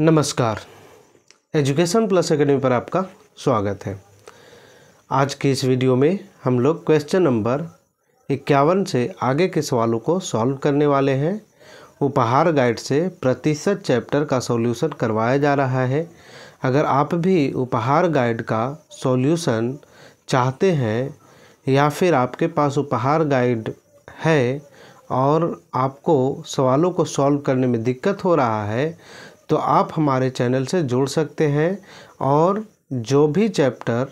नमस्कार education plus academy पर आपका स्वागत है आज के इस वीडियो में हम लोग क्वेश्चन नंबर इक्यावन से आगे के सवालों को सॉल्व करने वाले हैं उपहार गाइड से प्रतिशत चैप्टर का सॉल्यूशन करवाया जा रहा है अगर आप भी उपहार गाइड का सॉल्यूशन चाहते हैं या फिर आपके पास उपहार गाइड है और आपको सवालों को सॉल्व करने में दिक्कत हो रहा है तो आप हमारे चैनल से जुड़ सकते हैं और जो भी चैप्टर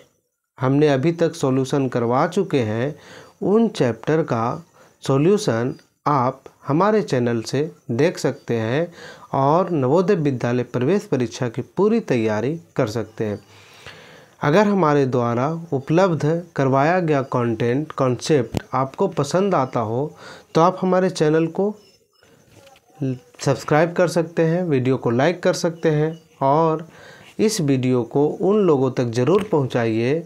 हमने अभी तक सॉल्यूशन करवा चुके हैं उन चैप्टर का सॉल्यूशन आप हमारे चैनल से देख सकते हैं और नवोदय विद्यालय प्रवेश परीक्षा की पूरी तैयारी कर सकते हैं अगर हमारे द्वारा उपलब्ध करवाया गया कंटेंट कॉन्सेप्ट आपको पसंद आता हो तो आप हमारे चैनल को सब्सक्राइब कर सकते हैं वीडियो को लाइक कर सकते हैं और इस वीडियो को उन लोगों तक ज़रूर पहुंचाइए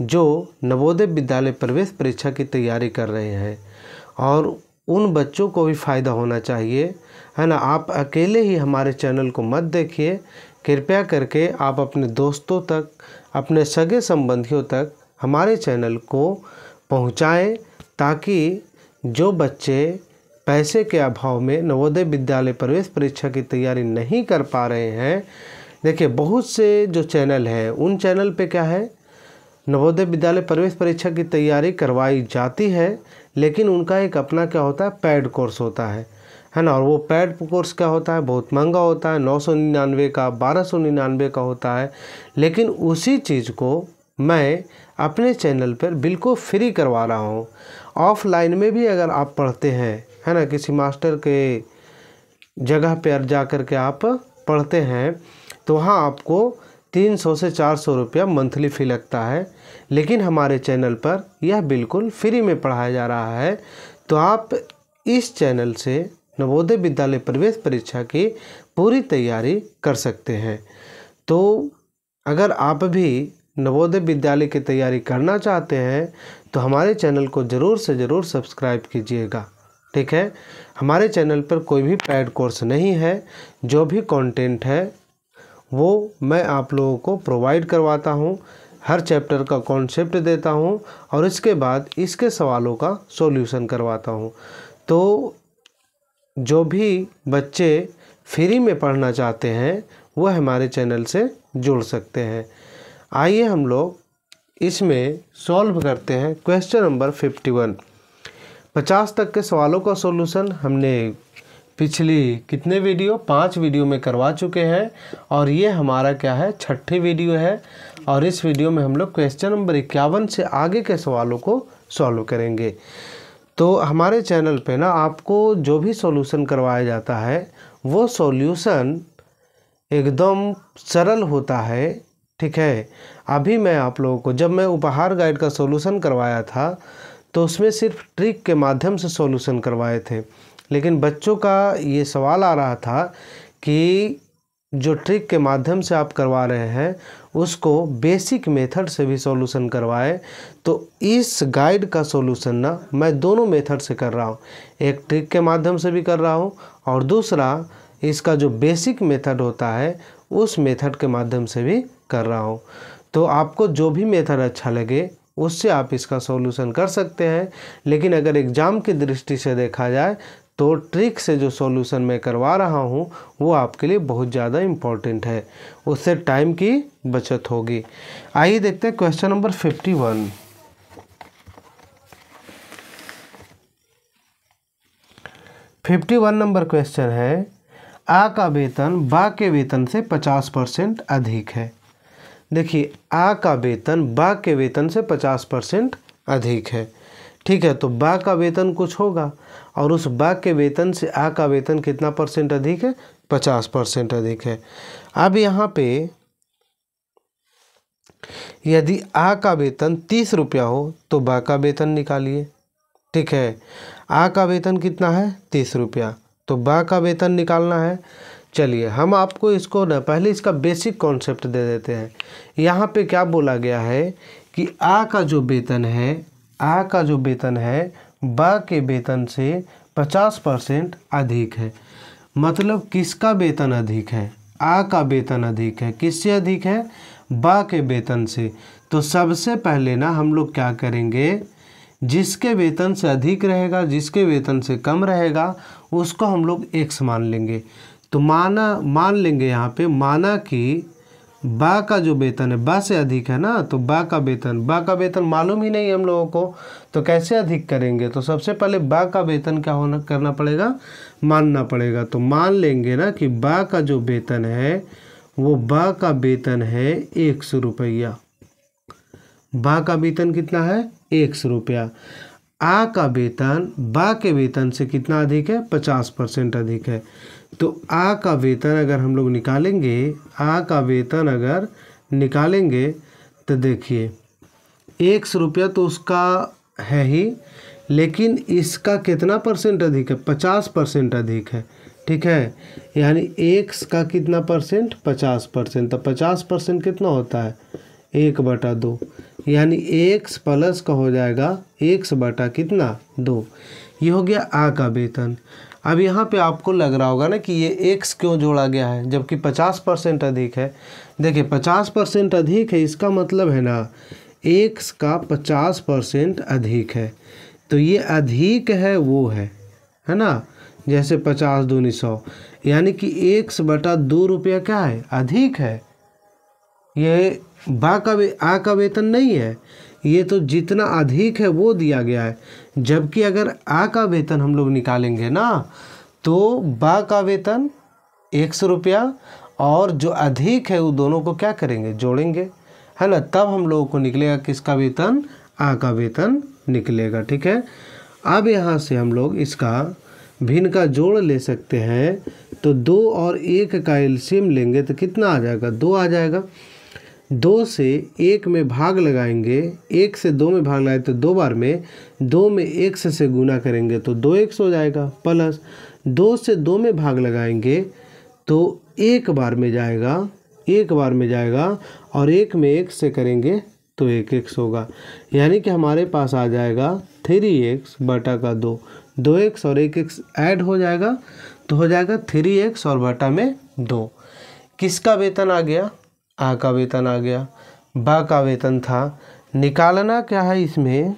जो नवोदय विद्यालय प्रवेश परीक्षा की तैयारी कर रहे हैं और उन बच्चों को भी फ़ायदा होना चाहिए है ना आप अकेले ही हमारे चैनल को मत देखिए कृपया करके आप अपने दोस्तों तक अपने सगे संबंधियों तक हमारे चैनल को पहुँचाएँ ताकि जो बच्चे पैसे के अभाव में नवोदय विद्यालय प्रवेश परीक्षा की तैयारी नहीं कर पा रहे हैं देखिए बहुत से जो चैनल हैं उन चैनल पे क्या है नवोदय विद्यालय प्रवेश परीक्षा की तैयारी करवाई जाती है लेकिन उनका एक अपना क्या होता है पैड कोर्स होता है है ना और वो पैड कोर्स क्या होता है बहुत महंगा होता है नौ सौ निन्यानवे का बारह सौ निन्यानवे का होता है लेकिन उसी चीज़ को मैं अपने चैनल पर बिल्कुल फ्री करवा रहा हूँ ऑफलाइन में भी अगर आप पढ़ते हैं है ना किसी मास्टर के जगह पर जा कर के आप पढ़ते हैं तो वहाँ आपको तीन सौ से चार सौ रुपया मंथली फ़ी लगता है लेकिन हमारे चैनल पर यह बिल्कुल फ्री में पढ़ाया जा रहा है तो आप इस चैनल से नवोदय विद्यालय प्रवेश परीक्षा की पूरी तैयारी कर सकते हैं तो अगर आप भी नवोदय विद्यालय की तैयारी करना चाहते हैं तो हमारे चैनल को ज़रूर से ज़रूर सब्सक्राइब कीजिएगा ठीक है हमारे चैनल पर कोई भी पैड कोर्स नहीं है जो भी कंटेंट है वो मैं आप लोगों को प्रोवाइड करवाता हूँ हर चैप्टर का कॉन्सेप्ट देता हूँ और इसके बाद इसके सवालों का सॉल्यूशन करवाता हूँ तो जो भी बच्चे फ्री में पढ़ना चाहते हैं वो हमारे चैनल से जुड़ सकते हैं आइए हम लोग इसमें सॉल्व करते हैं क्वेश्चन नंबर फिफ्टी वन पचास तक के सवालों का सॉल्यूशन हमने पिछली कितने वीडियो पांच वीडियो में करवा चुके हैं और ये हमारा क्या है छठी वीडियो है और इस वीडियो में हम लोग क्वेश्चन नंबर इक्यावन से आगे के सवालों को सॉल्व करेंगे तो हमारे चैनल पे ना आपको जो भी सॉल्यूशन करवाया जाता है वो सॉल्यूशन एकदम सरल होता है ठीक है अभी मैं आप लोगों को जब मैं उपहार गाइड का सोल्यूसन करवाया था तो उसमें सिर्फ ट्रिक के माध्यम से सॉल्यूशन करवाए थे लेकिन बच्चों का ये सवाल आ रहा था कि जो ट्रिक के माध्यम से आप करवा रहे हैं उसको बेसिक मेथड से भी सॉल्यूशन करवाए तो इस गाइड का सॉल्यूशन ना मैं दोनों मेथड से कर रहा हूँ एक ट्रिक के माध्यम से भी कर रहा हूँ और दूसरा इसका जो बेसिक मेथड होता है उस मेथड के माध्यम से भी कर रहा हूँ तो आपको जो भी मेथड अच्छा लगे उससे आप इसका सॉल्यूशन कर सकते हैं लेकिन अगर एग्ज़ाम की दृष्टि से देखा जाए तो ट्रिक से जो सॉल्यूशन मैं करवा रहा हूँ वो आपके लिए बहुत ज़्यादा इम्पॉर्टेंट है उससे टाइम की बचत होगी आइए देखते हैं question number fifty one fifty one number question है आ का वेतन बा के वेतन से पचास परसेंट अधिक है देखिए आ का वेतन बा के वेतन से पचास परसेंट अधिक है ठीक है तो बा का वेतन कुछ होगा और उस बा के वेतन से आ का वेतन कितना परसेंट अधिक है पचास परसेंट अधिक है अब यहाँ पे यदि आ का वेतन तीस रुपया हो तो बा का वेतन निकालिए ठीक है आ का वेतन कितना है तीस रुपया तो बा का वेतन निकालना है चलिए हम आपको इसको ना पहले इसका बेसिक कॉन्सेप्ट दे देते हैं यहाँ पे क्या बोला गया है कि आ का जो वेतन है आ का जो वेतन है ब के वेतन से पचास परसेंट अधिक है मतलब किसका वेतन अधिक है आ का वेतन अधिक है किससे अधिक है ब के वेतन से तो सबसे पहले ना हम लोग क्या करेंगे जिसके वेतन से अधिक रहेगा जिसके वेतन से कम रहेगा उसको हम लोग एक्स मान लेंगे तो माना मान लेंगे यहाँ पे माना कि बा का जो वेतन है बा से अधिक है ना तो बा का वेतन बा का वेतन मालूम ही नहीं हम लोगों को तो कैसे अधिक करेंगे तो सबसे पहले बा का वेतन क्या होना करना पड़ेगा मानना पड़ेगा तो मान लेंगे ना कि बा का जो वेतन है वो बा का वेतन है एक सौ रुपया बा का वेतन कितना है एक सौ रुपया आ का वेतन बा के वेतन से कितना अधिक है पचास परसेंट अधिक है तो आ का वेतन अगर हम लोग निकालेंगे आ का वेतन अगर निकालेंगे तो देखिए एक सौ रुपया तो उसका है ही लेकिन इसका कितना परसेंट अधिक है पचास परसेंट अधिक है ठीक है यानी एक का कितना परसेंट पचास परसेंट तो पचास परसेंट कितना होता है एक बटा दो यानी एक प्लस का हो जाएगा एक्स बटा कितना दो ये हो गया आ का वेतन अब यहाँ पे आपको लग रहा होगा ना कि ये एक्स क्यों जोड़ा गया है जबकि पचास परसेंट अधिक है देखिए पचास परसेंट अधिक है इसका मतलब है ना एक्स का पचास परसेंट अधिक है तो ये अधिक है वो है है ना जैसे पचास दूनी सौ यानी कि एक्स बटा दो रुपया क्या है अधिक है ये बा का आ का वेतन नहीं है ये तो जितना अधिक है वो दिया गया है जबकि अगर आ का वेतन हम लोग निकालेंगे ना तो बा का वेतन एक सौ रुपया और जो अधिक है वो दोनों को क्या करेंगे जोड़ेंगे है ना तब हम लोगों को निकलेगा किसका वेतन आ का वेतन निकलेगा ठीक है अब यहाँ से हम लोग इसका भिन्न का जोड़ ले सकते हैं तो दो और एक का एल्शियम लेंगे तो कितना आ जाएगा दो आ जाएगा दो से एक में भाग लगाएंगे एक से दो में भाग लगाए तो दो बार में दो में एक से, से गुना करेंगे तो दो एक हो जाएगा प्लस दो से दो में भाग लगाएंगे तो एक बार में जाएगा एक बार में जाएगा और एक में एक से करेंगे तो एक एक होगा यानी कि हमारे पास आ जाएगा थ्री एक्स बटा का दो दो एक्स और एक एक्स ऐड हो जाएगा तो हो जाएगा थ्री एक्स और बटा में दो किसका वेतन आ गया आ का वेतन आ गया बा का वेतन था निकालना क्या है इसमें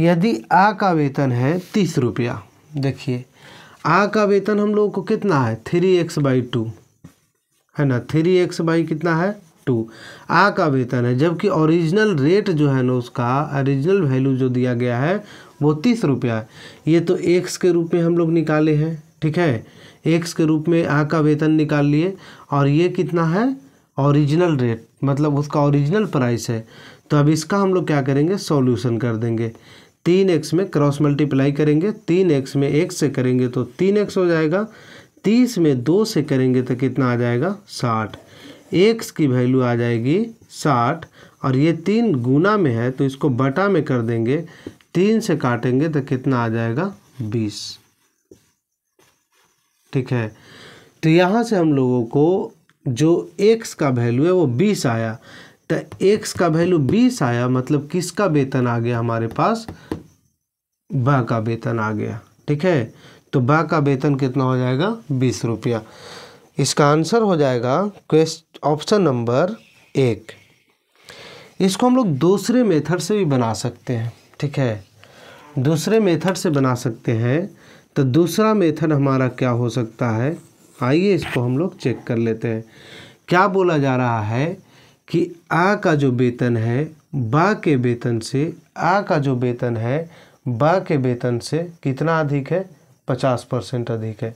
यदि आ का वेतन है तीस रुपया देखिए आ का वेतन हम लोगों को कितना है थ्री एक्स बाई टू है ना थ्री एक्स बाई कितना है टू आ का वेतन है जबकि ओरिजिनल रेट जो है ना उसका ओरिजिनल वैल्यू जो दिया गया है वो तीस रुपया है ये तो एक्स के रूप में हम लोग निकाले हैं ठीक है एक्स के रूप में यहाँ का वेतन निकाल लिए और ये कितना है ओरिजिनल रेट मतलब उसका ओरिजिनल प्राइस है तो अब इसका हम लोग क्या करेंगे सॉल्यूशन कर देंगे तीन एक्स में क्रॉस मल्टीप्लाई करेंगे तीन एक्स में एक से करेंगे तो तीन एक्स हो जाएगा तीस में दो से करेंगे तो कितना आ जाएगा साठ एक्स की वैल्यू आ जाएगी साठ और ये तीन गुना में है तो इसको बटा में कर देंगे तीन से काटेंगे तो कितना आ जाएगा बीस ठीक है तो यहाँ से हम लोगों को जो x का वैल्यू है वो बीस आया तो x का वैल्यू बीस आया मतलब किसका वेतन आ गया हमारे पास ब का वेतन आ गया ठीक है तो ब का वेतन कितना हो जाएगा बीस रुपया इसका आंसर हो जाएगा क्वेश्चन ऑप्शन नंबर एक इसको हम लोग दूसरे मेथड से भी बना सकते हैं ठीक है दूसरे मेथड से बना सकते हैं तो दूसरा मेथड हमारा क्या हो सकता है आइए इसको हम लोग चेक कर लेते हैं क्या बोला जा रहा है कि आ का जो वेतन है बा के वेतन से आ का जो वेतन है बा के वेतन से कितना अधिक है पचास परसेंट अधिक है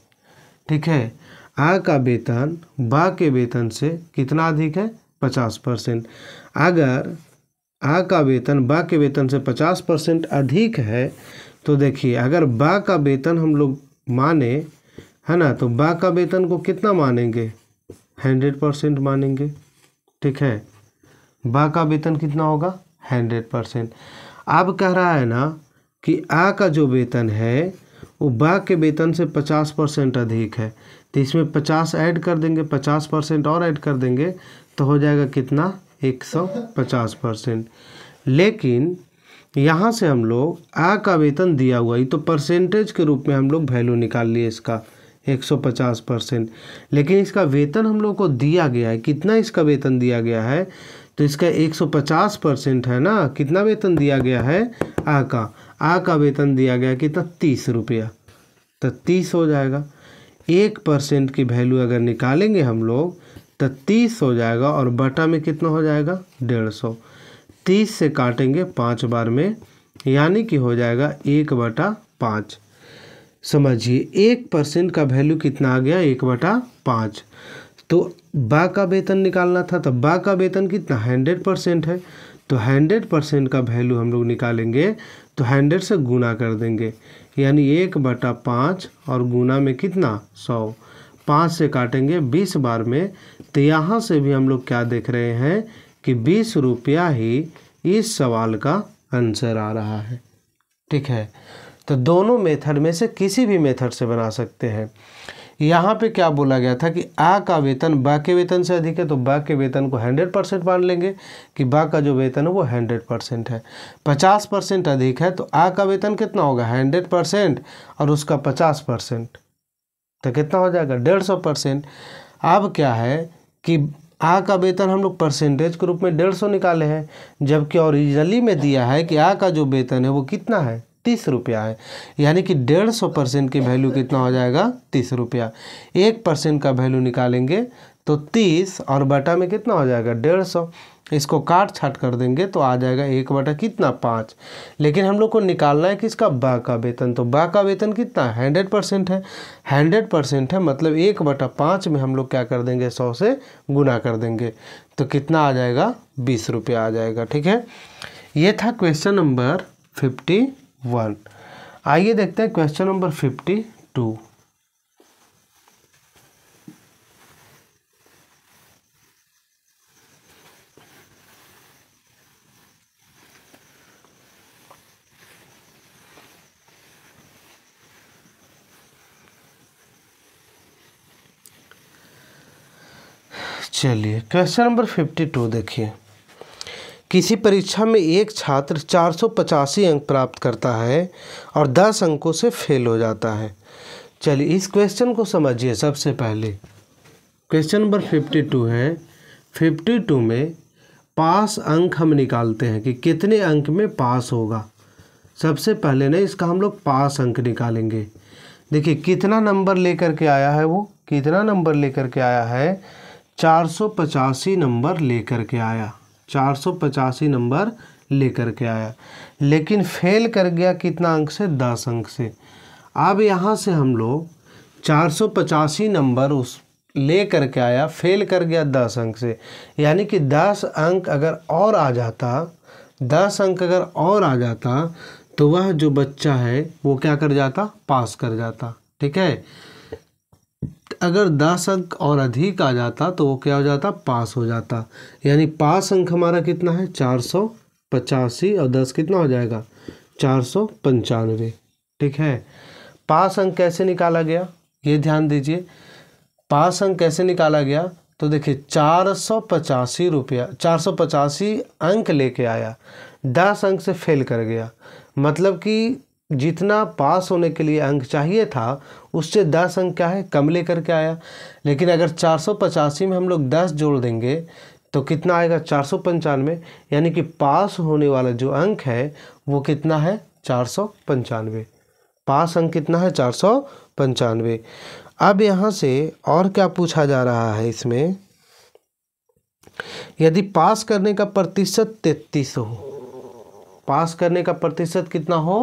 ठीक है आ का वेतन बा के वेतन से कितना अधिक है पचास परसेंट अगर आ का वेतन बा के वेतन से पचास परसेंट अधिक है तो देखिए अगर बा का वेतन हम लोग माने है ना तो बा का वेतन को कितना मानेंगे हंड्रेड परसेंट मानेंगे ठीक है बा का वेतन कितना होगा हंड्रेड परसेंट अब कह रहा है ना कि आ का जो वेतन है वो बा के वेतन से पचास परसेंट अधिक है तो इसमें पचास ऐड कर देंगे पचास परसेंट और ऐड कर देंगे तो हो जाएगा कितना एक सौ पचास परसेंट लेकिन यहाँ से हम लोग आ का वेतन दिया हुआ ही तो परसेंटेज के रूप में हम लोग वैल्यू निकाल लिए इसका 150 परसेंट लेकिन इसका वेतन हम लोग को दिया गया है कितना इसका वेतन दिया गया है तो इसका 150 परसेंट है ना कितना वेतन दिया गया है आ का आ का वेतन दिया गया कितना तीस रुपया तो तीस हो जाएगा एक परसेंट की वैल्यू अगर निकालेंगे हम लोग तो तीस हो जाएगा और बटा में कितना हो जाएगा डेढ़ सौ तीस से काटेंगे पाँच बार में यानी कि हो जाएगा एक बटा पाँच समझिए एक परसेंट का वैल्यू कितना आ गया एक बटा पाँच तो बा का वेतन निकालना था तो बा का वेतन कितना हंड्रेड परसेंट है तो हंड्रेड परसेंट का वैल्यू हम लोग निकालेंगे तो हंड्रेड से गुना कर देंगे यानी एक बटा पाँच और गुना में कितना सौ पाँच से काटेंगे बीस बार में तो यहाँ से भी हम लोग क्या देख रहे हैं कि बीस रुपया ही इस सवाल का आंसर आ रहा है ठीक है तो दोनों मेथड में से किसी भी मेथड से बना सकते हैं यहाँ पे क्या बोला गया था कि आ का वेतन बा के वेतन से अधिक है तो बा के वेतन को हंड्रेड परसेंट मान लेंगे कि बा का जो वेतन है वो हंड्रेड परसेंट है पचास परसेंट अधिक है तो आ का वेतन कितना होगा हंड्रेड परसेंट और उसका पचास परसेंट तो कितना हो जाएगा डेढ़ सौ परसेंट अब क्या है कि आ का वेतन हम लोग परसेंटेज के रूप में डेढ़ सौ निकाले हैं जबकि ओरिजिनली में दिया है कि आ का जो वेतन है वो कितना है तीस रुपया है यानी कि डेढ़ सौ परसेंट की वैल्यू कितना हो जाएगा तीस रुपया एक परसेंट का वैल्यू निकालेंगे तो तीस और बटा में कितना हो जाएगा डेढ़ सौ इसको काट छाट कर देंगे तो आ जाएगा एक बटा कितना पाँच लेकिन हम लोग को निकालना है कि इसका बा का वेतन तो बा का वेतन कितना हंड्रेड परसेंट है हंड्रेड परसेंट है मतलब एक बटा पाँच में हम लोग क्या कर देंगे सौ से गुना कर देंगे तो कितना आ जाएगा बीस रुपया आ जाएगा ठीक है ये था क्वेश्चन नंबर फिफ्टी वन आइए देखते हैं क्वेश्चन नंबर फिफ्टी टू चलिए क्वेश्चन नंबर फिफ्टी टू देखिए किसी परीक्षा में एक छात्र चार सौ पचासी अंक प्राप्त करता है और दस अंकों से फेल हो जाता है चलिए इस क्वेश्चन को समझिए सबसे पहले क्वेश्चन नंबर फिफ्टी टू है फिफ्टी टू में पास अंक हम निकालते हैं कि कितने अंक में पास होगा सबसे पहले ना इसका हम लोग पास अंक निकालेंगे देखिए कितना नंबर लेकर के आया है वो कितना नंबर लेकर के आया है चार सौ पचासी नंबर लेकर के आया चार सौ पचासी नंबर लेकर के आया लेकिन फेल कर गया कितना अंक से दस अंक से अब यहाँ से हम लोग चार सौ पचासी नंबर उस ले कर के आया फेल कर गया दस अंक से यानी कि दस अंक अगर और आ जाता दस अंक अगर और आ जाता तो वह जो बच्चा है वो क्या कर जाता पास कर जाता ठीक है अगर दस अंक और अधिक आ जाता तो वो क्या हो जाता पास हो जाता यानी पास अंक हमारा कितना है चार सौ पचासी और दस कितना हो जाएगा चार सौ पंचानवे ठीक है पास अंक कैसे निकाला गया ये ध्यान दीजिए पास अंक कैसे निकाला गया तो देखिए चार सौ पचासी रुपया चार सौ पचासी अंक लेके आया दस अंक से फेल कर गया मतलब कि जितना पास होने के लिए अंक चाहिए था उससे दस अंक क्या है कम लेकर के आया लेकिन अगर चार में हम लोग दस जोड़ देंगे तो कितना आएगा चार सौ पंचानवे यानी कि पास होने वाला जो अंक है वो कितना है चार सौ पंचानवे पास अंक कितना है चार सौ पंचानवे अब यहाँ से और क्या पूछा जा रहा है इसमें यदि पास करने का प्रतिशत तैतीस हो पास करने का प्रतिशत कितना हो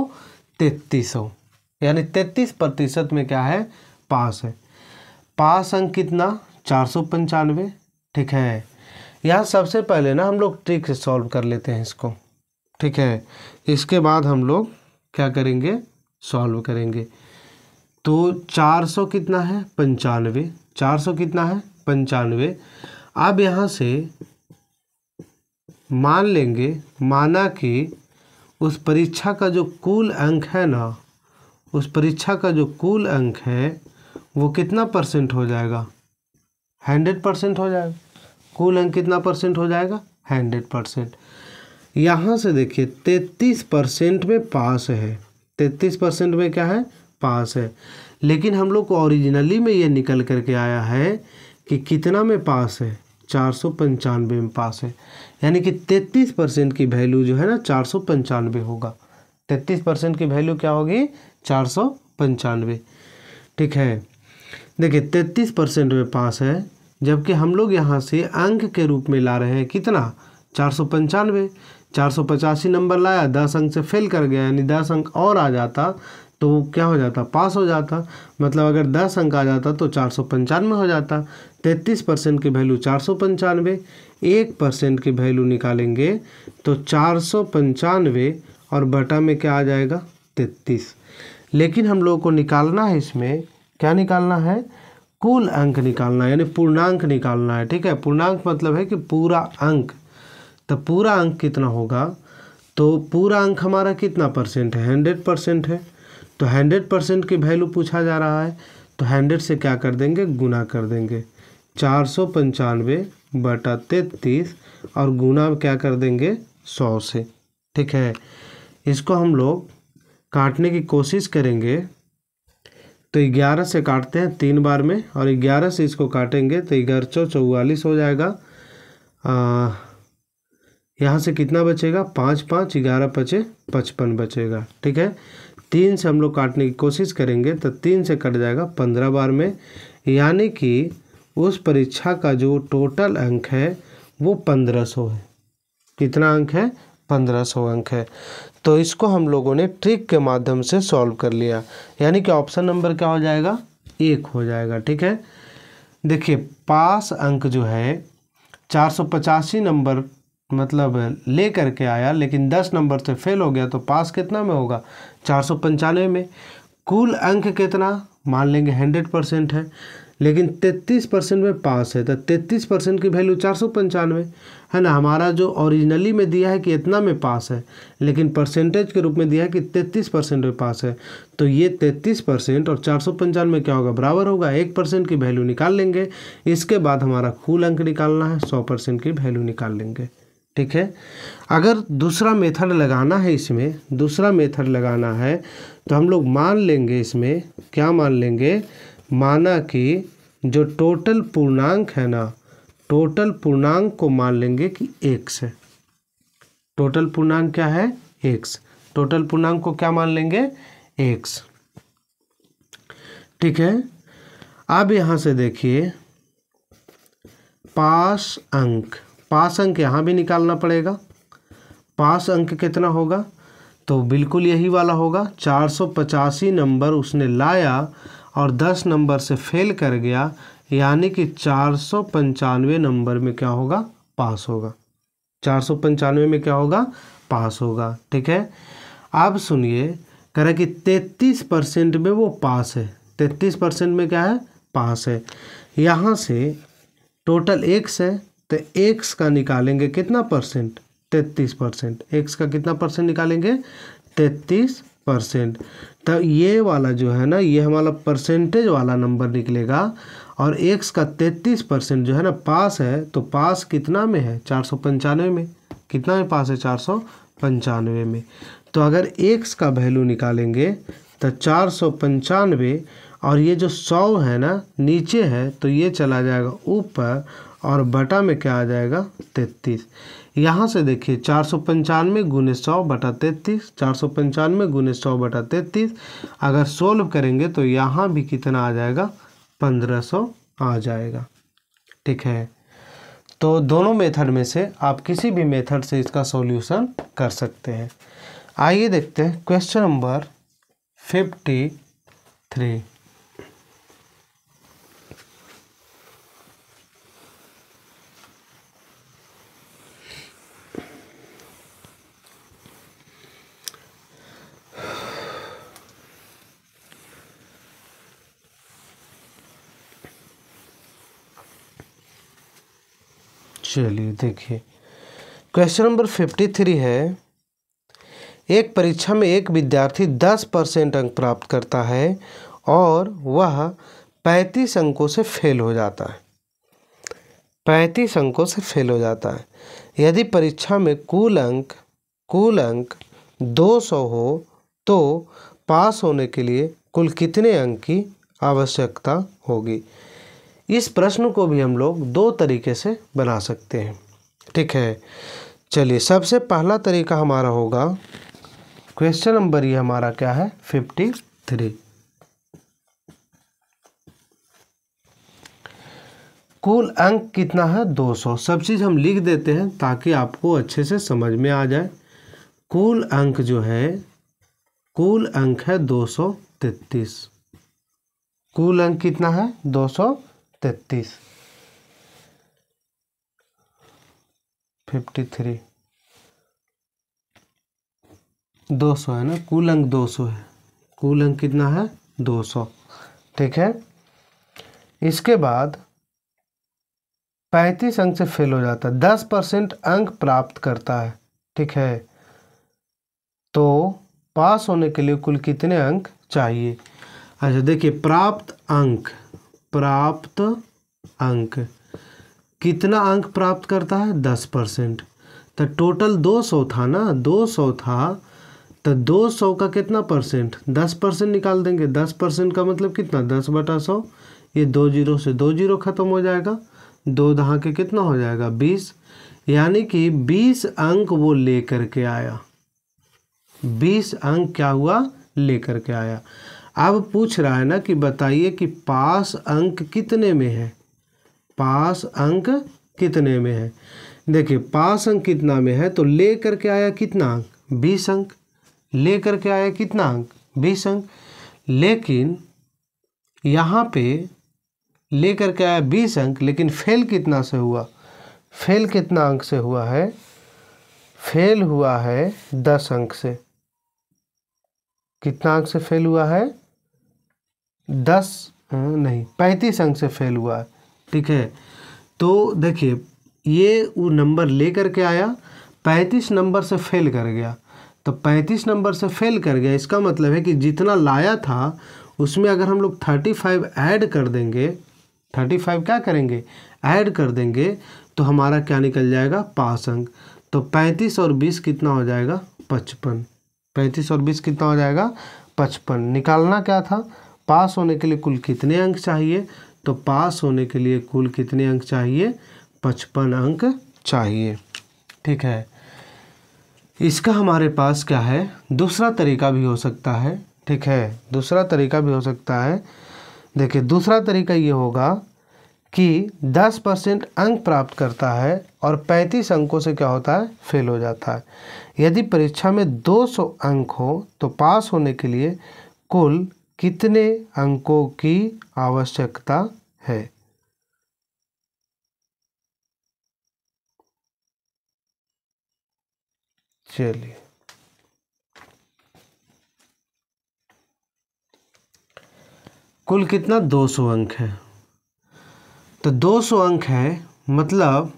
तेतीसों यानी तैतीस प्रतिशत में क्या है पास है पास अंक कितना चार सौ पंचानवे ठीक है यहाँ सबसे पहले ना हम लोग ट्रिक से सॉल्व कर लेते हैं इसको ठीक है इसके बाद हम लोग क्या करेंगे सॉल्व करेंगे तो चार सौ कितना है पंचानवे चार सौ कितना है पंचानवे अब यहाँ से मान लेंगे माना कि उस परीक्षा का जो कुल अंक है ना उस परीक्षा का जो कुल अंक है वो कितना परसेंट हो जाएगा हंड्रेड परसेंट हो जाएगा कुल अंक कितना परसेंट हो जाएगा हंड्रेड परसेंट यहाँ से देखिए तैतीस परसेंट में पास है तैतीस परसेंट में क्या है पास है लेकिन हम लोग को ओरिजिनली में ये निकल करके आया है कि कितना में पास है चार सौ पंचानवे में पास है यानी कि तैतीस परसेंट की वैल्यू जो है ना चार सौ पंचानवे होगा तैतीस परसेंट की वैल्यू क्या होगी चार सौ पंचानवे ठीक है देखिए तैतीस परसेंट में पास है जबकि हम लोग यहाँ से अंक के रूप में ला रहे हैं कितना चार सौ पंचानवे चार सौ पचासी नंबर लाया दस अंक से फेल कर गया यानी दस अंक और आ जाता तो वो क्या हो जाता पास हो जाता मतलब अगर दस अंक आ जाता तो चार सौ पंचानवे हो जाता तैंतीस परसेंट की वैल्यू चार सौ पंचानवे एक परसेंट की वैल्यू निकालेंगे तो चार सौ पंचानवे और बटा में क्या आ जाएगा तैंतीस लेकिन हम लोगों को निकालना है इसमें क्या निकालना है कुल अंक निकालना है यानी पूर्णांक निकालना है ठीक है पूर्णांक मतलब है कि पूरा अंक तो पूरा अंक कितना होगा तो पूरा अंक हमारा कितना परसेंट है हंड्रेड परसेंट है तो हंड्रेड परसेंट की वैल्यू पूछा जा रहा है तो हंड्रेड से क्या कर देंगे गुना कर देंगे चार सौ पंचानवे बटा तैतीस और गुना क्या कर देंगे सौ से ठीक है इसको हम लोग काटने की कोशिश करेंगे तो ग्यारह से काटते हैं तीन बार में और ग्यारह से इसको काटेंगे तो ग्यारह सौ चौवालीस हो जाएगा यहाँ से कितना बचेगा पाँच पाँच ग्यारह पचे पचपन बचेगा ठीक है तीन से हम लोग काटने की कोशिश करेंगे तो तीन से कट जाएगा पंद्रह बार में यानी कि उस परीक्षा का जो टोटल अंक है वो पंद्रह सौ है कितना अंक है पंद्रह सौ अंक है तो इसको हम लोगों ने ट्रिक के माध्यम से सॉल्व कर लिया यानी कि ऑप्शन नंबर क्या हो जाएगा एक हो जाएगा ठीक है देखिए पास अंक जो है चार सौ पचासी नंबर मतलब ले करके आया लेकिन दस नंबर से फेल हो गया तो पास कितना में होगा चार सौ पंचानवे में कुल अंक कितना मान लेंगे हंड्रेड परसेंट है लेकिन तैतीस परसेंट में पास है तो तैतीस परसेंट की वैल्यू चार सौ पंचानवे है ना हमारा जो ओरिजिनली में दिया है कि इतना में पास है लेकिन परसेंटेज के रूप में दिया है कि तैतीस परसेंट में पास है तो ये तैतीस परसेंट और चार सौ पंचानवे क्या होगा बराबर होगा एक परसेंट की वैल्यू निकाल लेंगे इसके बाद हमारा कुल अंक निकालना है सौ परसेंट की वैल्यू निकाल लेंगे ठीक है अगर दूसरा मेथड लगाना है इसमें दूसरा मेथड लगाना है तो हम लोग मान लेंगे इसमें क्या मान लेंगे माना कि जो टोटल पूर्णांक है ना टोटल पूर्णांक को मान लेंगे कि एक्स है टोटल पूर्णांक क्या है एक्स टोटल पूर्णांक को क्या मान लेंगे एक्स ठीक है अब यहाँ से देखिए पास अंक पास अंक यहाँ भी निकालना पड़ेगा पास अंक कितना होगा तो बिल्कुल यही वाला होगा चार नंबर उसने लाया और 10 नंबर से फेल कर गया यानी कि चार नंबर में क्या होगा पास होगा चार में क्या होगा पास होगा ठीक है अब सुनिए कह रहे कि तैतीस परसेंट में वो पास है तैतीस परसेंट में क्या है पास है यहाँ से टोटल एक्स है तो एक्स का निकालेंगे कितना परसेंट तैतीस परसेंट एक्स का कितना परसेंट निकालेंगे तैतीस परसेंट तो ये वाला जो है ना ये हमारा परसेंटेज वाला नंबर निकलेगा और एक्स का तैतीस परसेंट जो है ना पास है तो पास कितना में है चार सौ पंचानवे में कितना में पास है चार सौ पंचानवे में तो अगर एक्स का वैल्यू निकालेंगे तो चार सौ पंचानवे और ये जो सौ है ना नीचे है तो ये चला जाएगा ऊपर और बटा में क्या आ जाएगा तैतीस यहाँ से देखिए चार सौ पंचानवे गुने सौ बटा तैतीस चार सौ पंचानवे गुने सौ बटा तैतीस अगर सोल्व करेंगे तो यहाँ भी कितना आ जाएगा पंद्रह सौ आ जाएगा ठीक है तो दोनों मेथड में से आप किसी भी मेथड से इसका सॉल्यूशन कर सकते हैं आइए देखते हैं क्वेश्चन नंबर फिफ्टी थ्री चलिए देखिए क्वेश्चन नंबर फिफ्टी थ्री है एक परीक्षा में एक विद्यार्थी दस परसेंट अंक प्राप्त करता है और वह पैंतीस अंकों से फेल हो जाता है पैंतीस अंकों से फेल हो जाता है यदि परीक्षा में कुल अंक कुल अंक दो सौ हो तो पास होने के लिए कुल कितने अंक की आवश्यकता होगी इस प्रश्न को भी हम लोग दो तरीके से बना सकते हैं ठीक है चलिए सबसे पहला तरीका हमारा होगा क्वेश्चन नंबर ये हमारा क्या है फिफ्टी थ्री कुल अंक कितना है दो सौ सब चीज़ हम लिख देते हैं ताकि आपको अच्छे से समझ में आ जाए कुल अंक जो है कुल अंक है दो सौ तैतीस कुल अंक कितना है दो सौ तैतीस फिफ्टी थ्री दो सौ है ना कुल अंक दो सौ है कुल अंक कितना है दो सौ ठीक है इसके बाद पैंतीस अंक से फेल हो जाता है दस परसेंट अंक प्राप्त करता है ठीक है तो पास होने के लिए कुल कितने अंक चाहिए अच्छा देखिए प्राप्त अंक प्राप्त अंक कितना अंक प्राप्त करता है दस परसेंट तो टोटल दो सौ था ना दो सौ था तो दो सौ का कितना परसेंट दस परसेंट निकाल देंगे दस परसेंट का मतलब कितना दस बटा सौ ये दो जीरो से दो जीरो ख़त्म हो जाएगा दो दहा के कितना हो जाएगा बीस यानी कि बीस अंक वो लेकर के आया बीस अंक क्या हुआ लेकर के आया अब पूछ रहा है ना कि बताइए कि पास अंक कितने में है पास अंक कितने में है देखिए पास अंक कितना में है तो ले करके के आया कितना अंक बीस अंक ले करके के आया कितना अंक बीस अंक लेकिन यहाँ पे ले करके के आया बीस अंक लेकिन फेल कितना से हुआ फेल कितना अंक से हुआ है फेल हुआ है दस अंक से कितना अंक से फेल हुआ है दस हाँ, नहीं पैंतीस अंक से फेल हुआ है ठीक है तो देखिए ये वो नंबर ले कर के आया पैंतीस नंबर से फेल कर गया तो पैंतीस नंबर से फेल कर गया इसका मतलब है कि जितना लाया था उसमें अगर हम लोग थर्टी फाइव ऐड कर देंगे थर्टी फाइव क्या करेंगे ऐड कर देंगे तो हमारा क्या निकल जाएगा पाँच अंक तो पैंतीस और बीस कितना हो जाएगा पचपन पैंतीस और बीस कितना हो जाएगा पचपन निकालना क्या था पास होने के लिए कुल कितने अंक चाहिए तो पास होने के लिए कुल कितने अंक चाहिए पचपन अंक चाहिए ठीक है इसका हमारे पास क्या है दूसरा तरीका भी हो सकता है ठीक है दूसरा तरीका भी हो सकता है देखिए दूसरा तरीका ये होगा कि 10 परसेंट अंक प्राप्त करता है और 35 अंकों से क्या होता है फेल हो जाता है यदि परीक्षा में 200 अंक हो तो पास होने के लिए कुल कितने अंकों की आवश्यकता है चलिए कुल कितना 200 अंक है तो 200 अंक है मतलब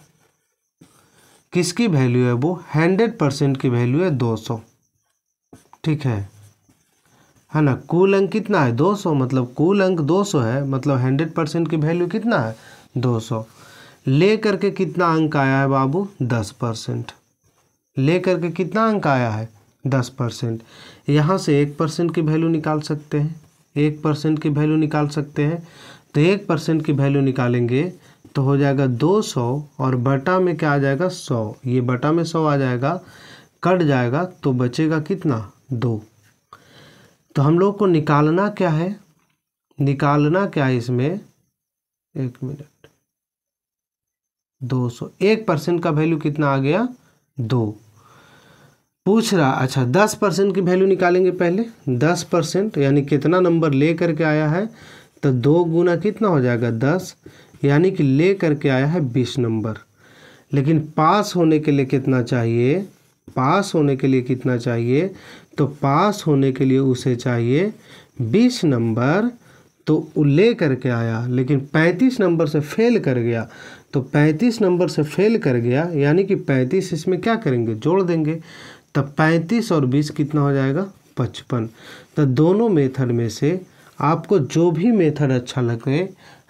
किसकी वैल्यू है वो 100 परसेंट की वैल्यू है 200 ठीक है है हाँ ना कुल अंक कितना है 200 मतलब कुल अंक 200 है मतलब 100 परसेंट की वैल्यू कितना है 200 ले करके कितना अंक आया है बाबू 10 परसेंट ले करके कितना अंक आया है 10 परसेंट यहाँ से एक परसेंट की वैल्यू निकाल सकते हैं एक परसेंट की वैल्यू निकाल सकते हैं तो एक परसेंट की वैल्यू निकालेंगे तो हो जाएगा दो सौ और बटा में क्या आ जाएगा सौ ये बटा में सौ आ जाएगा कट जाएगा तो बचेगा कितना दो तो हम लोग को निकालना क्या है निकालना क्या है इसमें एक मिनट दो सौ एक परसेंट का वैल्यू कितना आ गया दो पूछ रहा अच्छा दस परसेंट की वैल्यू निकालेंगे पहले दस परसेंट यानी कितना नंबर ले करके आया है तो दो गुना कितना हो जाएगा दस यानी कि ले करके आया है बीस नंबर लेकिन पास होने के लिए कितना चाहिए पास होने के लिए कितना चाहिए तो पास होने के लिए उसे चाहिए बीस नंबर तो ले करके आया लेकिन पैंतीस नंबर से फेल कर गया तो पैंतीस नंबर से फेल कर गया यानी कि पैंतीस इसमें क्या करेंगे जोड़ देंगे तब पैंतीस और बीस कितना हो जाएगा पचपन तो दोनों मेथड में से आपको जो भी मेथड अच्छा लगे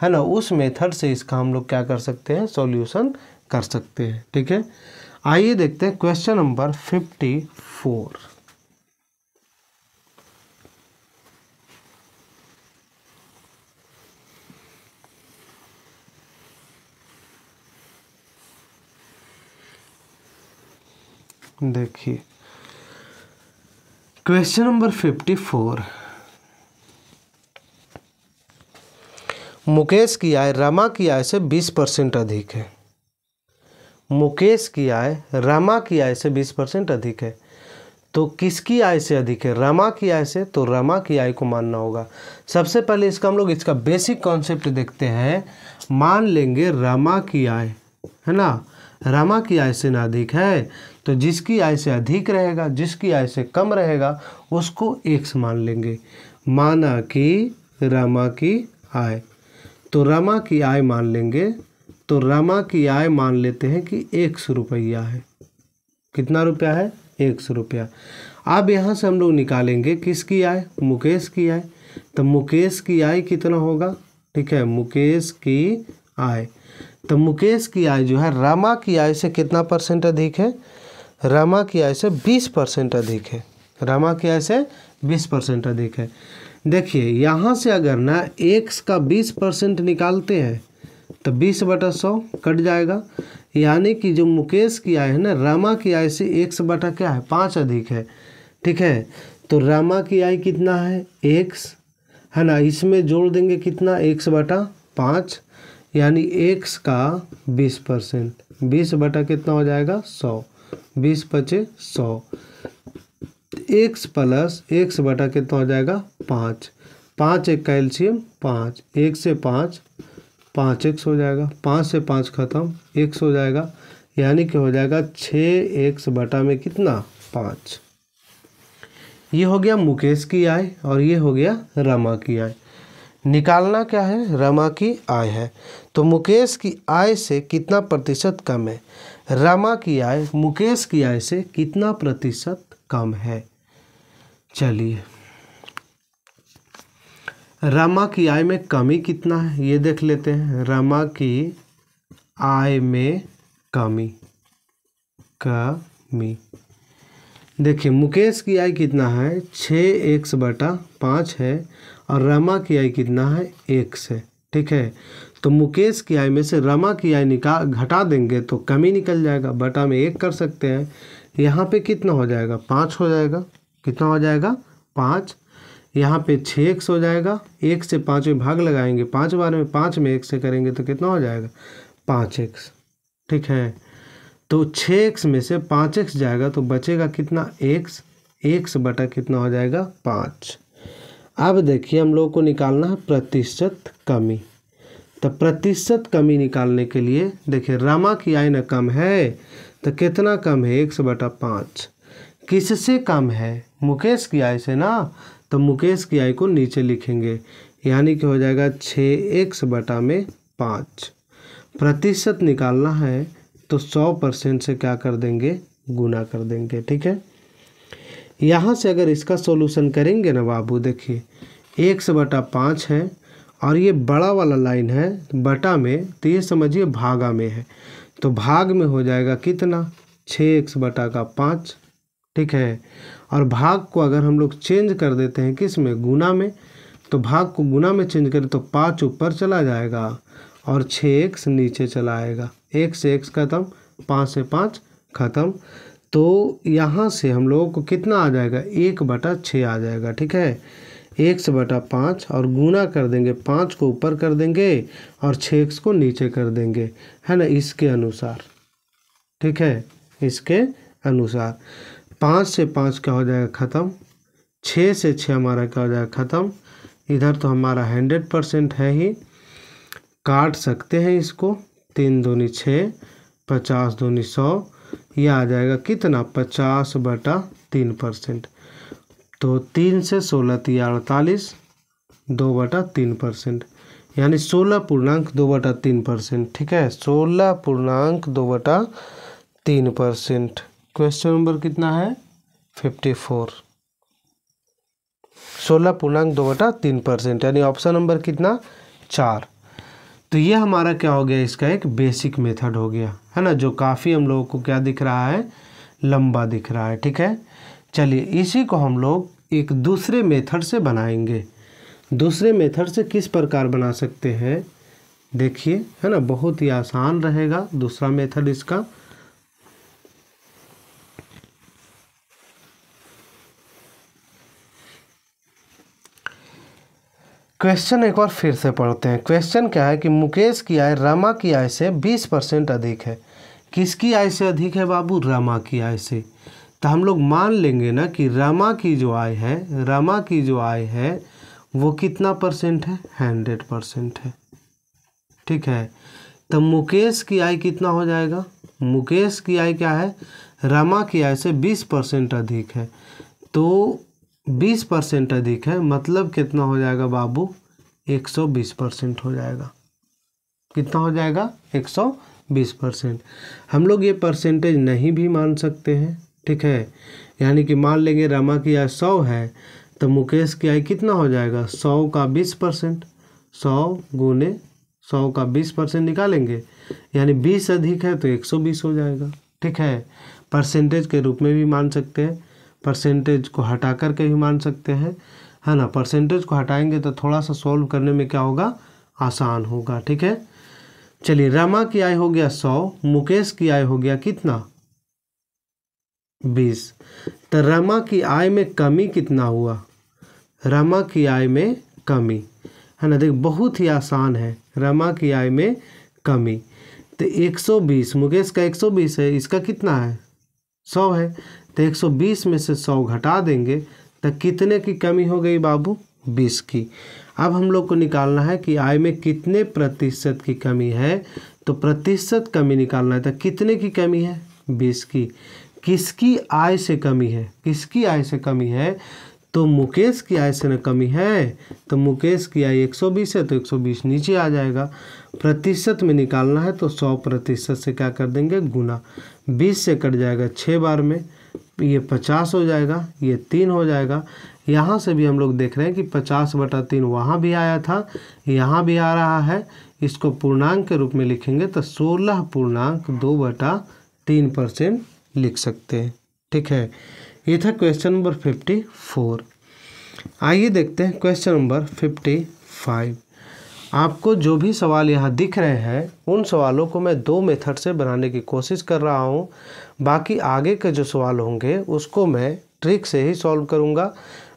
है ना उस मेथड से इसका हम लोग क्या कर सकते हैं सॉल्यूशन कर सकते हैं ठीक है आइए देखते हैं क्वेश्चन नंबर फिफ्टी फोर देखिए question number fifty four Mukesh की आय रमा की आय से बीस परसेंट अधिक है मुकेश की आय रमा की आय से बीस परसेंट अधिक है तो किसकी आय से अधिक है रमा की आय से तो रमा की आय को मानना होगा सबसे पहले इसका हम लोग इसका बेसिक कॉन्सेप्ट देखते हैं मान लेंगे रमा की आय है ना रमा की आय से अधिक है तो जिसकी आय से अधिक रहेगा जिसकी आय से कम रहेगा उसको एक समान लेंगे माना कि रमा की आय तो रमा की आय मान लेंगे तो रमा की आय मान लेते हैं कि एक सौ रुपया है कितना रुपया है एक सौ रुपया अब यहाँ से हम लोग निकालेंगे किसकी आय मुकेश की आय तो मुकेश की आय कितना होगा ठीक है मुकेश की आय तो मुकेश की आय जो है रामा की आय से कितना परसेंट अधिक है रामा की आय से बीस परसेंट अधिक है रामा की आय से बीस परसेंट अधिक है देखिए यहाँ से अगर ना एक्स का बीस परसेंट निकालते हैं तो बीस बटा सौ कट जाएगा यानी कि जो मुकेश की आय है ना रामा की आय से एक्स बटा क्या है पाँच अधिक है ठीक है तो रामा की आय कितना है एक्स है ना इसमें जोड़ देंगे कितना एक्स बटा पाँच यानी एक्स का बीस परसेंट बीस बटा कितना हो जाएगा सौ बीस पचे सौ एक्स प्लस एक्स बटा कितना हो जाएगा पाँच पाँच एक कैल्शियम पाँच एक से पाँच पाँच एक्स हो जाएगा पाँच से पाँच खत्म x हो जाएगा यानी कि हो जाएगा छः बटा में कितना पाँच ये हो गया मुकेश की आय और ये हो गया रमा की आय निकालना क्या है रमा की आय है तो मुकेश की आय से कितना प्रतिशत कम है रमा की आय मुकेश की आय से कितना प्रतिशत कम है चलिए रमा की आय में कमी कितना है ये देख लेते हैं रमा की आय में कमी कमी देखिए मुकेश की आय कितना है छः एक बटा पाँच है और रमा की आई कितना है एक से ठीक है तो मुकेश की आई में से रमा की आई निकाल घटा देंगे तो कमी निकल जाएगा बटा में एक कर सकते हैं यहाँ पे कितना हो जाएगा पाँच हो जाएगा कितना हो जाएगा पाँच यहाँ पे छः एक्स हो जाएगा एक से पाँच में भाग लगाएंगे पाँच बार में पाँच में एक से करेंगे तो कितना हो जाएगा पाँच एक्स ठीक है तो छः एक्स में से पाँच एक्स जाएगा तो बचेगा कितना एक्स एक्स बटा कितना हो जाएगा पाँच अब देखिए हम लोग को निकालना है प्रतिशत कमी तो प्रतिशत कमी निकालने के लिए देखिए रामा की आय न कम है तो कितना कम है एक सौ बटा पाँच किससे कम है मुकेश की आय से ना तो मुकेश की आय को नीचे लिखेंगे यानी कि हो जाएगा छः एक सौ बटा में पाँच प्रतिशत निकालना है तो सौ परसेंट से क्या कर देंगे गुना कर देंगे ठीक है यहाँ से अगर इसका सॉल्यूशन करेंगे ना बाबू देखिए एक से बटा पाँच है और ये बड़ा वाला लाइन है बटा में तो ये समझिए भागा में है तो भाग में हो जाएगा कितना छः एक्स बटा का पाँच ठीक है और भाग को अगर हम लोग चेंज कर देते हैं किस में गुना में तो भाग को गुना में चेंज करें तो पाँच ऊपर चला जाएगा और छः एक नीचे चला आएगा एक से एक खत्म पाँच से पाँच खत्म तो यहाँ से हम लोगों को कितना आ जाएगा एक बटा छः आ जाएगा ठीक है एक से बटा पाँच और गुना कर देंगे पाँच को ऊपर कर देंगे और छः को नीचे कर देंगे है ना इसके अनुसार ठीक है इसके अनुसार पाँच से पाँच क्या हो जाएगा ख़त्म छः से छः हमारा क्या हो जाएगा ख़त्म इधर तो हमारा हंड्रेड परसेंट है ही काट सकते हैं इसको तीन दूनी छः पचास दूनी सौ ये आ जाएगा कितना पचास बटा तीन परसेंट तो तीन से सोलह तीन तो अड़तालीस दो बटा तीन परसेंट यानी सोलह पूर्णांक दो बटा तीन परसेंट ठीक है सोलह पूर्णांक दो बटा तीन परसेंट क्वेश्चन नंबर कितना है फिफ्टी फोर सोलह पूर्णांक दो बटा तीन परसेंट यानी ऑप्शन नंबर कितना चार तो ये हमारा क्या हो गया इसका एक बेसिक मेथड हो गया है ना जो काफ़ी हम लोगों को क्या दिख रहा है लंबा दिख रहा है ठीक है चलिए इसी को हम लोग एक दूसरे मेथड से बनाएंगे दूसरे मेथड से किस प्रकार बना सकते हैं देखिए है ना बहुत ही आसान रहेगा दूसरा मेथड इसका क्वेश्चन एक बार फिर से पढ़ते हैं क्वेश्चन क्या है कि मुकेश की आय रमा की आय से 20 परसेंट अधिक है किसकी आय से अधिक है बाबू रमा की आय से तो हम लोग मान लेंगे ना कि रमा की जो आय है रमा की जो आय है वो कितना परसेंट है हंड्रेड परसेंट है ठीक है तो मुकेश की आय कितना हो जाएगा मुकेश की आय क्या है रमा की आय से बीस परसेंट अधिक है तो बीस परसेंट अधिक है मतलब कितना हो जाएगा बाबू एक सौ बीस परसेंट हो जाएगा कितना हो जाएगा एक सौ बीस परसेंट हम लोग ये परसेंटेज नहीं भी मान सकते हैं ठीक है यानी कि मान लेंगे रमा की आय सौ है तो मुकेश की आय कितना हो जाएगा सौ का बीस परसेंट सौ गुने सौ का बीस परसेंट निकालेंगे यानी बीस अधिक है तो एक सौ बीस हो जाएगा ठीक है परसेंटेज के रूप में भी मान सकते हैं परसेंटेज को हटा करके भी मान सकते हैं है ना परसेंटेज को हटाएंगे तो थोड़ा सा सॉल्व करने में क्या होगा आसान होगा ठीक है चलिए रमा की आय हो गया सौ मुकेश की आय हो गया कितना बीस तो रमा की आय में कमी कितना हुआ रमा की आय में कमी है ना देख बहुत ही आसान है रमा की आय में कमी तो 120 मुकेश का 120 है इसका कितना है 100 है तो 120 में से 100 घटा देंगे तो कितने की कमी हो गई बाबू 20 की अब हम लोग को निकालना है कि आय में कितने प्रतिशत की कमी है तो प्रतिशत कमी निकालना है तो कितने की कमी है बीस की किसकी आय से कमी है किसकी आय से कमी है तो मुकेश की आय से ना कमी है तो मुकेश की आय 120 है तो 120 नीचे आ जाएगा प्रतिशत में निकालना है तो 100 प्रतिशत से क्या कर देंगे गुना 20 से कट जाएगा छः बार में ये 50 हो जाएगा ये तीन हो जाएगा यहाँ से भी हम लोग देख रहे हैं कि पचास बटा तीन वहाँ भी आया था यहाँ भी आ रहा है इसको पूर्णांक के रूप में लिखेंगे तो सोलह पूर्णांक दो बटा तीन परसेंट लिख सकते हैं ठीक है ये था क्वेश्चन नंबर फिफ्टी फोर आइए देखते हैं क्वेश्चन नंबर फिफ्टी फाइव आपको जो भी सवाल यहाँ दिख रहे हैं उन सवालों को मैं दो मेथड से बनाने की कोशिश कर रहा हूँ बाकी आगे के जो सवाल होंगे उसको मैं ट्रिक से ही सॉल्व करूँगा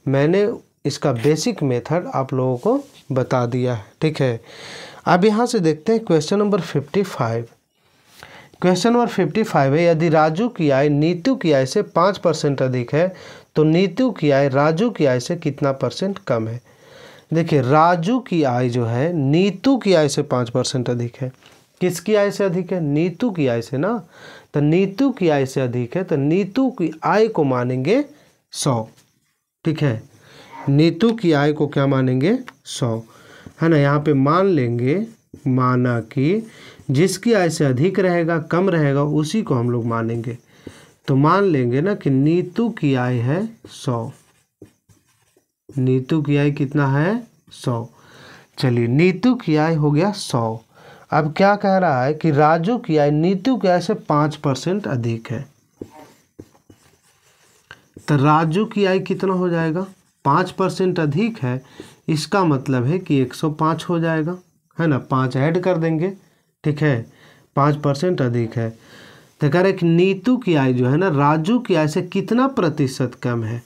मैंने इसका बेसिक मेथड आप लोगों को बता दिया है ठीक है अब यहाँ से देखते हैं question number fifty five question number fifty five है यदि राजू की आय नीतू की आय से पाँच परसेंट अधिक है तो नीतू की आय राजू की आय से कितना परसेंट कम है देखिए राजू की आय जो है नीतू की आय से पाँच परसेंट अधिक है किसकी आय से अधिक है नीतू की आय से ना तो नीतू की आय से अधिक है तो नीतू की आय को मानेंगे सौ ठीक है नीतू की आय को क्या मानेंगे सौ है ना यहाँ पे मान लेंगे माना कि जिसकी आय से अधिक रहेगा कम रहेगा उसी को हम लोग मानेंगे तो मान लेंगे ना कि नीतू की आय है सौ नीतू की आय कितना है सौ चलिए नीतू की आय हो गया सौ अब क्या कह रहा है कि राजू की आय नीतू की आय से पाँच परसेंट अधिक है तो राजू की आय कितना हो जाएगा पाँच परसेंट अधिक है इसका मतलब है कि एक सौ पाँच हो जाएगा है ना पाँच ऐड कर देंगे ठीक है पाँच परसेंट अधिक है तो कह रहे नीतू की आय जो है ना राजू की आय से कितना प्रतिशत कम है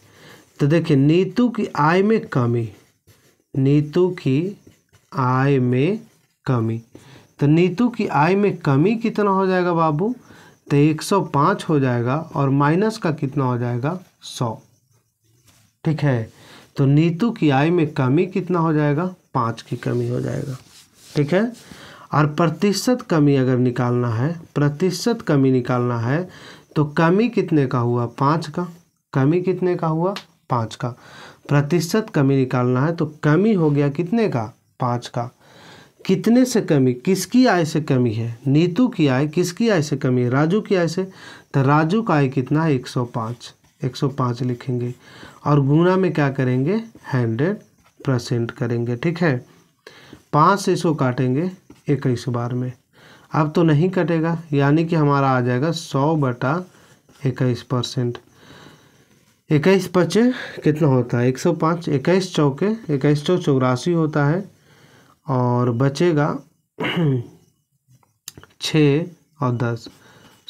तो देखिए नीतू की आय में कमी नीतू की आय में कमी तो नीतू की आय में कमी कितना हो जाएगा बाबू तो 105 हो जाएगा और माइनस का कितना हो जाएगा सौ ठीक है तो नीतू की आय में कमी कितना हो जाएगा पाँच की कमी हो जाएगा ठीक है और प्रतिशत कमी अगर निकालना है प्रतिशत कमी निकालना है तो कमी कितने का हुआ पाँच का कमी कितने का हुआ पाँच का प्रतिशत कमी निकालना है तो कमी हो गया कितने का पाँच का कितने से कमी किसकी आय से कमी है नीतू की आय किसकी आय से कमी है राजू की आय से तो राजू का आय कितना है एक सौ पाँच 105 लिखेंगे और गुना में क्या करेंगे 100 परसेंट करेंगे ठीक है पाँच से इसको काटेंगे इक्कीस बार में अब तो नहीं कटेगा यानी कि हमारा आ जाएगा सौ बटा इक्कीस परसेंट इक्कीस पचे कितना होता है एक सौ पाँच इक्कीस चौके इक्कीस चौ चौरासी होता है और बचेगा छः और दस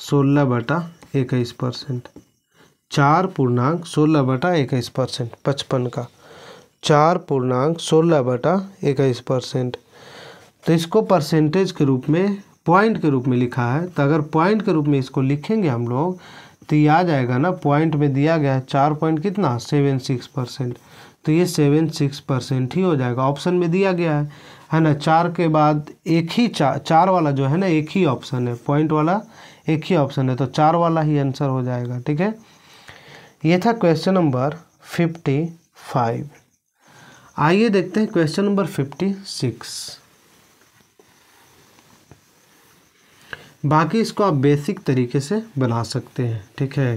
सोलह बटा इक्कीस परसेंट चार पूर्णांक सोलह बटा इक्कीस परसेंट पचपन का चार पूर्णांक सोलह बटा इक्कीस परसेंट तो इसको परसेंटेज के रूप में पॉइंट के रूप में लिखा है तो अगर पॉइंट के रूप में इसको लिखेंगे हम लोग तो ये आ जाएगा ना पॉइंट में दिया गया है चार पॉइंट कितना सेवन सिक्स परसेंट तो ये सेवन सिक्स परसेंट ही हो जाएगा ऑप्शन में दिया गया है है ना चार के बाद एक ही चार चार वाला जो है ना एक ही ऑप्शन है पॉइंट वाला एक ही ऑप्शन है तो चार वाला ही आंसर हो जाएगा ठीक है ये था क्वेश्चन नंबर फिफ्टी फाइव आइए देखते हैं क्वेश्चन नंबर फिफ्टी सिक्स बाकी इसको आप बेसिक तरीके से बना सकते हैं ठीक है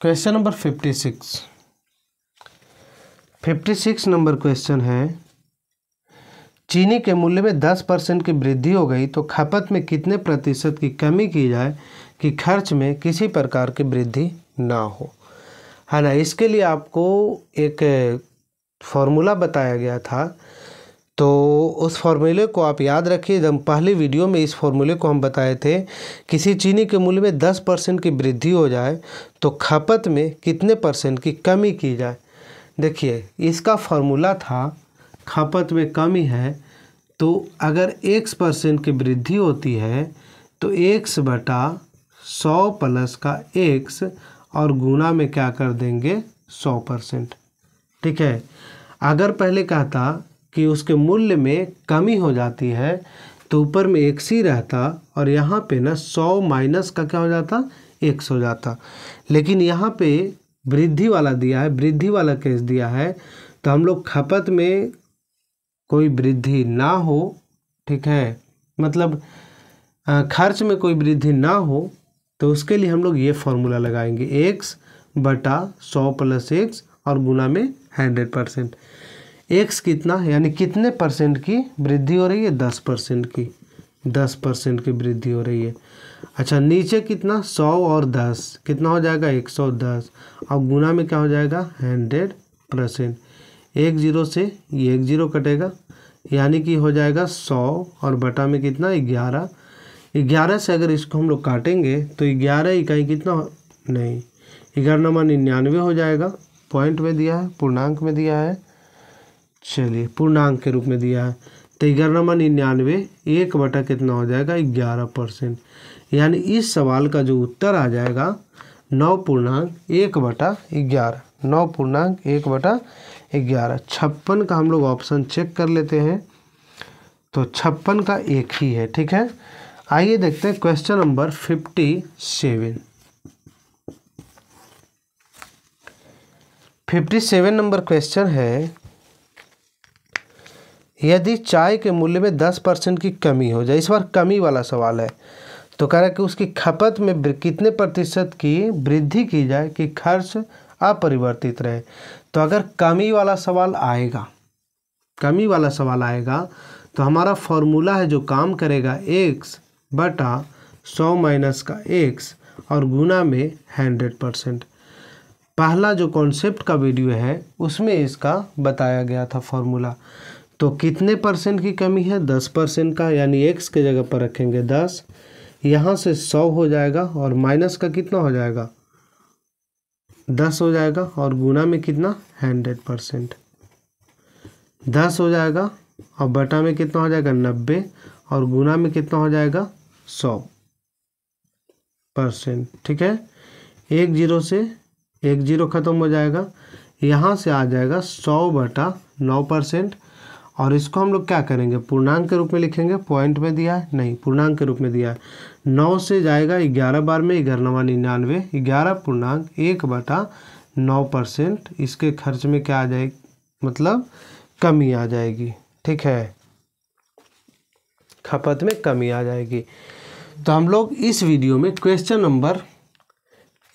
question number fifty six fifty six number question है चीनी के मूल्य में दस परसेंट की वृद्धि हो गई तो खपत में कितने प्रतिशत की कमी की जाए कि खर्च में किसी प्रकार की वृद्धि ना हो है ना इसके लिए आपको एक फॉर्मूला बताया गया था तो उस फॉर्मूले को आप याद रखिए हम पहली वीडियो में इस फॉर्मूले को हम बताए थे किसी चीनी के मूल्य में दस परसेंट की वृद्धि हो जाए तो खपत में कितने परसेंट की कमी की जाए देखिए इसका फॉर्मूला था खपत में कमी है तो अगर एक्स परसेंट की वृद्धि होती है तो एक्स बटा सौ प्लस का एक्स और गुना में क्या कर देंगे सौ परसेंट ठीक है अगर पहले कहता कि उसके मूल्य में कमी हो जाती है तो ऊपर में एक्स ही रहता और यहाँ पे ना सौ माइनस का क्या हो जाता एक्स हो जाता लेकिन यहाँ पे वृद्धि वाला दिया है वृद्धि वाला केस दिया है तो हम लोग खपत में कोई वृद्धि ना हो ठीक है मतलब खर्च में कोई वृद्धि ना हो तो उसके लिए हम लोग ये फॉर्मूला लगाएंगे एक्स बटा सौ प्लस एक्स और गुना में हंड्रेड परसेंट एक्स कितना यानी कितने परसेंट की वृद्धि हो रही है दस परसेंट की दस परसेंट की वृद्धि हो रही है अच्छा नीचे कितना सौ और दस कितना हो जाएगा एक सौ दस और गुना में क्या हो जाएगा हंड्रेड परसेंट एक जीरो से ये एक जीरो कटेगा यानी कि हो जाएगा सौ और बटा में कितना ग्यारह ग्यारह से अगर इसको हम लोग काटेंगे तो ग्यारह इकाई कितना नहीं ग्यारह नंबर निन्यानवे हो जाएगा पॉइंट में दिया है पूर्णांक में दिया है चलिए पूर्णांक के रूप में दिया है तो ग्यारह नंबर निन्यानवे एक बटा कितना हो जाएगा ग्यारह परसेंट यानी इस सवाल का जो उत्तर आ जाएगा नौ पूर्णांक एक बटा ग्यारह नौ पूर्णांक एक बटा ग्यारह छप्पन का हम लोग ऑप्शन चेक कर लेते हैं तो छप्पन का एक ही है ठीक है आइए देखते हैं question number fifty seven fifty seven number question है यदि चाय के मूल्य में दस परसेंट की कमी हो जाए इस बार कमी वाला सवाल है तो कह रहा है कि उसकी खपत में कितने प्रतिशत की वृद्धि की जाए कि खर्च अपरिवर्तित रहे तो अगर कमी वाला सवाल आएगा कमी वाला सवाल आएगा तो हमारा फॉर्मूला है जो काम करेगा एक्स बटा सौ माइनस का एक्स और गुना में हंड्रेड परसेंट पहला जो कॉन्सेप्ट का वीडियो है उसमें इसका बताया गया था फॉर्मूला तो कितने परसेंट की कमी है दस परसेंट का यानी एक्स के जगह पर रखेंगे दस यहाँ से सौ हो जाएगा और माइनस का कितना हो जाएगा दस हो जाएगा और गुना में कितना हंड्रेड परसेंट दस हो जाएगा और बटा में कितना हो जाएगा नब्बे और गुना में कितना हो जाएगा सौ परसेंट ठीक है एक जीरो से एक जीरो ख़त्म हो जाएगा यहाँ से आ जाएगा सौ बटा नौ परसेंट और इसको हम लोग क्या करेंगे पूर्णांक के रूप में लिखेंगे पॉइंट में दिया है नहीं पूर्णांक के रूप में दिया है नौ से जाएगा ग्यारह बार में ग्यारह नवा निन्यानवे ग्यारह पूर्णांक एक बटा नौ परसेंट इसके खर्च में क्या आ जाए मतलब कमी आ जाएगी ठीक है खपत में कमी आ जाएगी तो हम लोग इस वीडियो में क्वेश्चन नंबर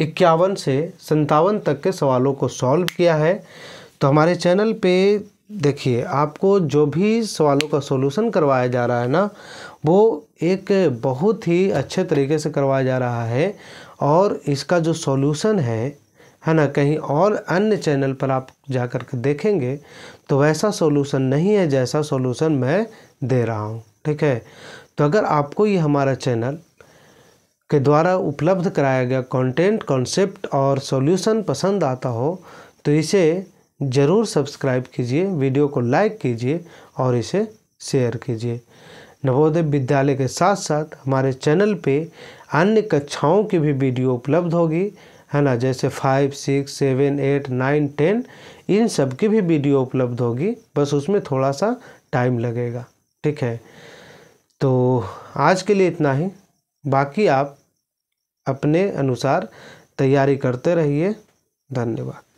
इक्यावन से संतावन तक के सवालों को सॉल्व किया है तो हमारे चैनल पे देखिए आपको जो भी सवालों का सॉल्यूशन करवाया जा रहा है ना वो एक बहुत ही अच्छे तरीके से करवाया जा रहा है और इसका जो सॉल्यूशन है है ना कहीं और अन्य चैनल पर आप जा कर के देखेंगे तो वैसा सॉल्यूशन नहीं है जैसा सॉल्यूशन मैं दे रहा हूँ ठीक है तो अगर आपको ये हमारा चैनल के द्वारा उपलब्ध कराया गया कंटेंट कॉन्सेप्ट और सॉल्यूशन पसंद आता हो तो इसे ज़रूर सब्सक्राइब कीजिए वीडियो को लाइक कीजिए और इसे शेयर कीजिए नवोदय विद्यालय के साथ साथ हमारे चैनल पे अन्य कक्षाओं की भी वीडियो उपलब्ध होगी है ना जैसे five six seven eight nine ten इन सब की भी वीडियो उपलब्ध होगी बस उसमें थोड़ा सा टाइम लगेगा ठीक है तो आज के लिए इतना ही बाकी आप अपने अनुसार तैयारी करते रहिए धन्यवाद